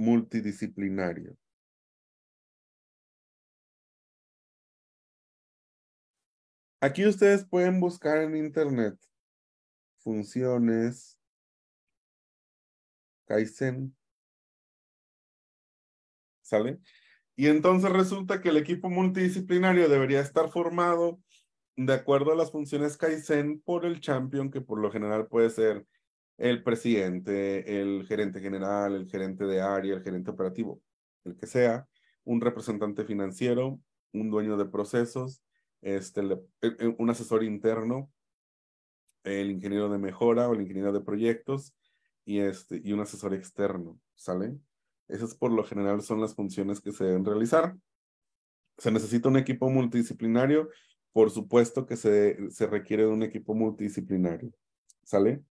multidisciplinario. Aquí ustedes pueden buscar en internet funciones Kaizen. ¿Sale? Y entonces resulta que el equipo multidisciplinario debería estar formado de acuerdo a las funciones Kaizen por el champion, que por lo general puede ser el presidente, el gerente general, el gerente de área, el gerente operativo, el que sea, un representante financiero, un dueño de procesos, este, eh, eh, un asesor interno, el ingeniero de mejora o el ingeniero de proyectos y, este, y un asesor externo, ¿sale? Esas por lo general son las funciones que se deben realizar. Se necesita un equipo multidisciplinario, por supuesto que se, se requiere de un equipo multidisciplinario, ¿sale?